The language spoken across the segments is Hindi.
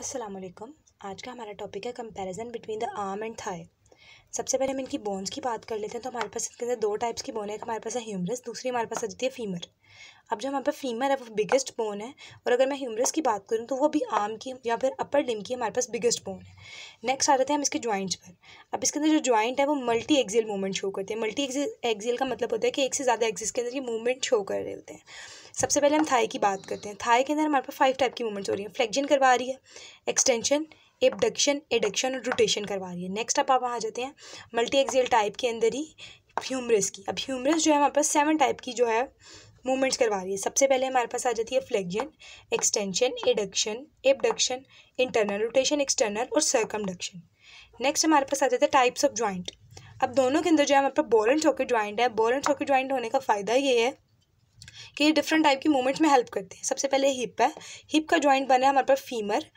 असलम आज का हमारा टॉपिक है comparison between the arm and thigh सबसे पहले हम इनकी बोन्स की बात कर लेते हैं तो हमारे पास इसके अंदर दो टाइप्स की बोन है एक हमारे पास है ह्यूमरस दूसरी हमारे पास आ जाती है फीमर अब जो हमारे पास फीमर है वो बिगेस्ट बोन है और अगर मैं ह्यूमरस की बात करूँ तो वो भी आर्म की या फिर अपर लिम की हमारे पास बिगेस्ट बोन है नेक्स्ट आ जाते हैं हम इसके जॉइंट्स पर अब इसके अंदर जो जॉइंट है वो मल्टी एक्जियल मूवमेंट शो करते हैं मल्टी एक्जियल का मतलब होता है कि एक से ज़्यादा एक्जिस के अंदर ये मूवमेंट शो कर रहे होते हैं सबसे पहले हम थाई की बात करते हैं थाई के अंदर हमारे पास फाइव टाइप की मूवमेंट्स हो रही हैं फ्लेक्जन करवा रही है एक्सटेंशन एबडक्शन एडक्शन और रोटेशन करवा रही है नेक्स्ट अब आप आ जाते हैं मल्टी एक्जेल टाइप के अंदर ही ह्यूमरस की अब ह्यूमरस जो है हमारे पास सेवन टाइप की जो है मूवमेंट्स करवा रही है सबसे पहले हमारे पास आ जाती है flexion extension adduction abduction internal rotation external और सर्कमडक्शन नेक्स्ट हमारे पास आ जाता है टाइप्स ऑफ ज्वाइंट अब दोनों के अंदर जो है हमारे पास बॉल एंड सॉकेट ज्वाइंट है बॉल एंड सॉकेट ज्वाइंट होने का फ़ायदा ये है कि ये डिफरेंट टाइप की मूवमेंट्स में हेल्प करते हैं सबसे पहले हिप है हिप का ज्वाइंट बना है हमारे पास फीमर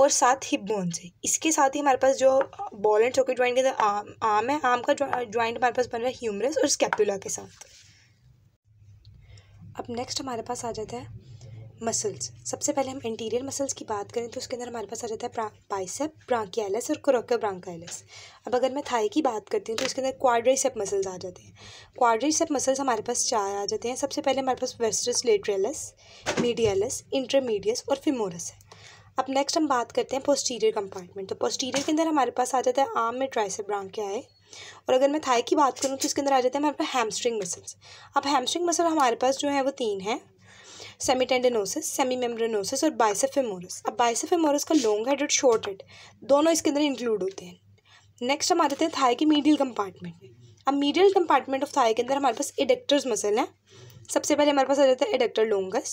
और साथ हिप बोन से इसके साथ ही हमारे पास जो बॉल एंड सॉकेट ज्वाइंट के अंदर आम आम है आम का ज्वाइंट हमारे पास बन रहा है ह्यूमरस और स्कैपुला के साथ अब नेक्स्ट हमारे पास आ जाता है मसल्स सबसे पहले हम इंटीरियर मसल्स की बात करें तो उसके अंदर हमारे पास आ जाता है बाइसेप ब्रांकियालस और क्रोक्यो ब्रांकाइलस अब अगर मैं थाई की बात करती हूँ तो उसके अंदर क्वाड्रेसेप मसल्स आ जाते हैं क्वाड्रेसेप मसल्स हमारे पास चार आ जाते हैं सबसे पहले हमारे पास वेस्टर्स लेट्रेलस मीडियालस इंटरमीडियस और फिमोरस है अब नेक्स्ट हम बात करते हैं पोस्टीरियर कंपार्टमेंट तो पोस्टीरियर के अंदर हमारे पास आ जाता है आर्म में ट्राइसेप ब्रांकिया है और अगर मैं थाई की बात करूँ तो इसके अंदर आ जाते हैं हमारे पास हैमस्ट्रिंग मसल्स अब हैमस्ट्रिंग मसल हमारे पास जो है वो तीन है सेमी टेंडेनोसिस सेमी मेम्ब्रेनोसिस और बाइसेफेमोरस अब बाइसेफेमोरस का लॉन्ग हेड और शॉर्ट हेड दोनों इसके अंदर इंक्लूड होते हैं नेक्स्ट हम आ जाते हैं थाई के मीडियल कंपार्टमेंट में अब मीडियल कंपार्टमेंट ऑफ थाई के अंदर हमारे पास इडेक्टर्स मसल हैं सबसे पहले हमारे पास आ जाता है adductor longus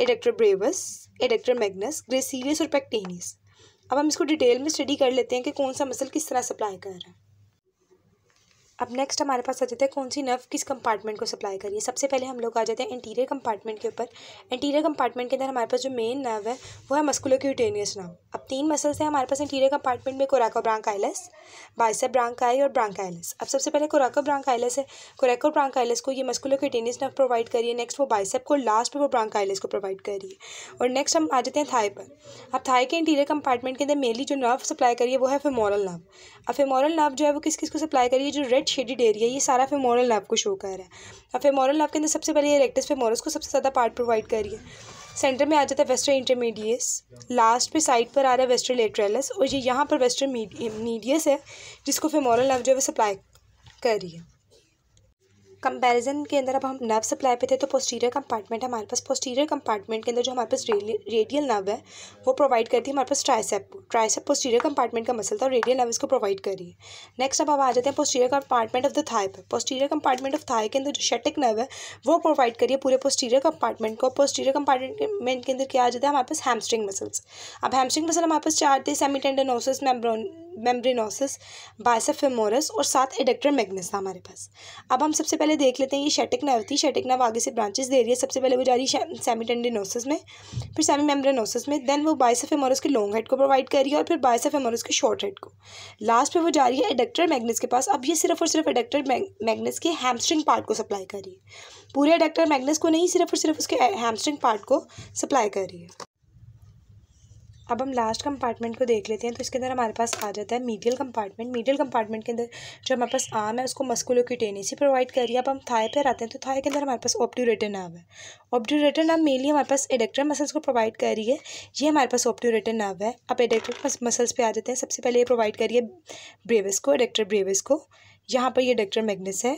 adductor brevis adductor magnus gracilis और पैक्टेनियस अब हम इसको डिटेल में स्टडी कर लेते हैं कि कौन सा मसल किस तरह सप्लाई कर रहा है अब नेक्स्ट हमारे पास आ जाता है कौन सी नर्व किस कंपार्टमेंट को सप्लाई करिए सबसे पहले हम लोग आ जाते हैं इंटीरियर कंपार्टमेंट के ऊपर इंटीरियर कंपार्टमेंट के अंदर हमारे पास जो मेन नर्व है वो है मस्कुलोक्यूटेनियस नर्व अब तीन मसल्स हैं हमारे पास इंटीरियर कंपार्टमेंट में कोराको ब्रांकाइलस बाइसेप ब्रांकाई और ब्रांकाइलस अब सबसे पहले कोराको ब्रांकाइलस है कोराको ब्रांकाइलस को ये मस्कुलोक्यूटेनियस नर्व प्रोवाइड करिए नेक्स्ट वो बाइसेप को लास्ट में वो ब्रांकाइलस को प्रोवाइड करिए और नेक्स्ट हम आ जाते हैं थाई पर अब थाई के इंटीरियर कंपार्टमेंट के अंदर मेनली जो नर्व सप्लाई करिए वो है फेमोरल नर्व अब फेमोरल नर्व जो है वो किस किस को सप्लाई करिए जो रेड रेड शेडिड एरिया ये सारा फेमोरल नर्व को शो कर रहा है अब फेमोरल नर्व के अंदर सबसे पहले ये रेक्टस फेमोरस को सबसे ज़्यादा पार्ट प्रोवाइड कर रही है सेंटर में आ जाता है वेस्टर्न इंटरमीडियस लास्ट पे साइड पर आ रहा है वेस्टर्न लेट्रेलस और ये यहाँ पर वेस्टर्न मीडियस है जिसको फेमोरल नर्व जो है वो सप्लाई कर रही है कंपैरिजन के अंदर अब हम नर्व सप्लाई पे थे तो पोस्टीरियर कंपार्टमेंट हमारे पास पोस्टीरियर कंपार्टमेंट के अंदर जो हमारे पास रेडियल नर्व है वो प्रोवाइड करती है हमारे पास ट्राइसेप ट्राइसेप पोस्टीरियर कंपार्टमेंट का मसल था और रेडियल नर्व इसको प्रोवाइड रही है नेक्स्ट अब अब आ जाते हैं posterior compartment of the thigh पर पोस्टीरियर कंपार्टमेंट ऑफ थाई के अंदर जो शेटिक नर्व है वो प्रोवाइड करिए पूरे पोस्टीरियर कंपार्टमेंट को पोस्टीरियर कंपार्टमेंट के अंदर क्या आ जाता है हमारे पास हैमस्ट्रिंग मसल्स अब हैमस्ट्रिंग मसल हमारे पास चार थे सेमी टेंडनोसिस मेम्ब्रोन मेम्ब्रेनोसिस बायसफेमोरस फेमोरस और सात एडेक्टर मैग्नस था हमारे पास अब हम सबसे पहले देख लेते हैं ये शेटिक नर्व थी शेटिक नर्व आगे से ब्रांचेस दे रही है सबसे पहले वो जा रही है सेमी टेंडेनोसिस में फिर सेमी मेम्ब्रेनोसिस में देन वो बायसफेमोरस के लॉन्ग हेड को प्रोवाइड कर रही है और फिर बायसफेमोरस के शॉर्ट हेड को लास्ट में वो जा रही है एडेक्टर मैग्नस के पास अब ये सिर्फ और सिर्फ एडेक्टर मैग्नस के हैमस्ट्रिंग पार्ट को सप्लाई कर रही है पूरे एडेक्टर मैग्नस को नहीं सिर्फ और सिर्फ उसके हैमस्ट्रिंग पार्ट को सप्लाई कर रही है अब हम लास्ट कंपार्टमेंट को देख लेते हैं तो इसके अंदर हमारे पास आ जाता है मीडियल कंपार्टमेंट मीडियल कंपार्टमेंट के अंदर जो हमारे पास आम है उसको मस्कुलो की टेनेसी प्रोवाइड कर रही है अब हम थाए पर आते हैं तो थाए के अंदर हमारे पास ऑप्टूरेटर नाव है ऑप्टूरेटर नाव मेनली हमारे पास एडेक्टर मसल्स को प्रोवाइड कर रही है ये हमारे पास ऑप्टूरेटर नाव है अब एडेक्टर मसल्स पर आ जाते हैं सबसे पहले ये प्रोवाइड करिए ब्रेवस को एडेक्टर ब्रेवस को यहाँ पर ये डेक्टर मैग्नस है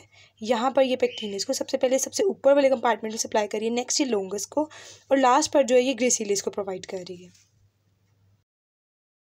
यहाँ पर ये पेक्टिनस को सबसे पहले सबसे ऊपर वाले कंपार्टमेंट में सप्लाई करिए नेक्स्ट ये लोंगस को और लास्ट पर जो है ये ग्रेसिलियस को प्रोवाइड कर रही है